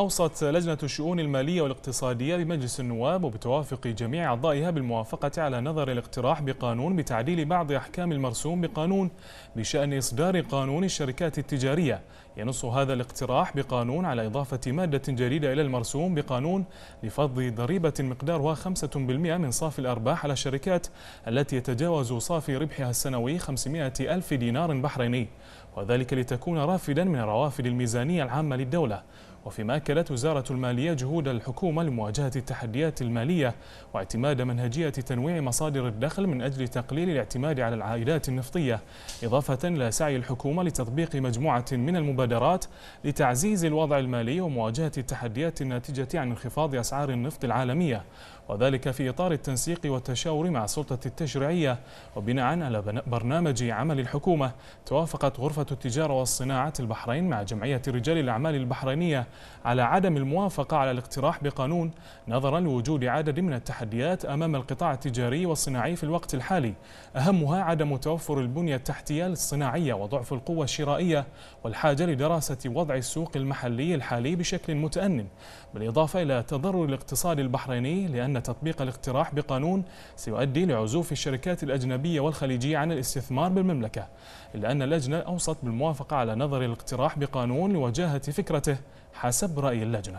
أوصت لجنة الشؤون المالية والاقتصادية بمجلس النواب وبتوافق جميع أعضائها بالموافقة على نظر الاقتراح بقانون بتعديل بعض أحكام المرسوم بقانون بشأن إصدار قانون الشركات التجارية ينص هذا الاقتراح بقانون على إضافة مادة جديدة إلى المرسوم بقانون لفض ضريبة مقدارها 5% من صافي الأرباح على الشركات التي يتجاوز صافي ربحها السنوي 500 ألف دينار بحريني وذلك لتكون رافدا من روافد الميزانية العامة للدولة وفيما أكدت وزارة المالية جهود الحكومة لمواجهة التحديات المالية واعتماد منهجية تنويع مصادر الدخل من أجل تقليل الاعتماد على العائدات النفطية إضافة إلى سعي الحكومة لتطبيق مجموعة من المبادرات لتعزيز الوضع المالي ومواجهة التحديات الناتجة عن انخفاض أسعار النفط العالمية وذلك في إطار التنسيق والتشاور مع السلطة التشريعية وبناء على برنامج عمل الحكومة توافقت غرفة التجارة والصناعة البحرين مع جمعية رجال الأعمال البحرينية على عدم الموافقة على الاقتراح بقانون نظرا لوجود عدد من التحديات أمام القطاع التجاري والصناعي في الوقت الحالي أهمها عدم توفر البنية التحتية الصناعية وضعف القوة الشرائية والحاجة لدراسة وضع السوق المحلي الحالي بشكل متأنن بالإضافة إلى تضرر الاقتصاد البحريني لأن تطبيق الاقتراح بقانون سيؤدي لعزوف الشركات الأجنبية والخليجية عن الاستثمار بالمملكة إلا أن اللجنة أوصت بالموافقة على نظر الاقتراح بقانون لوجاهة فكرته حسب رأي اللجنة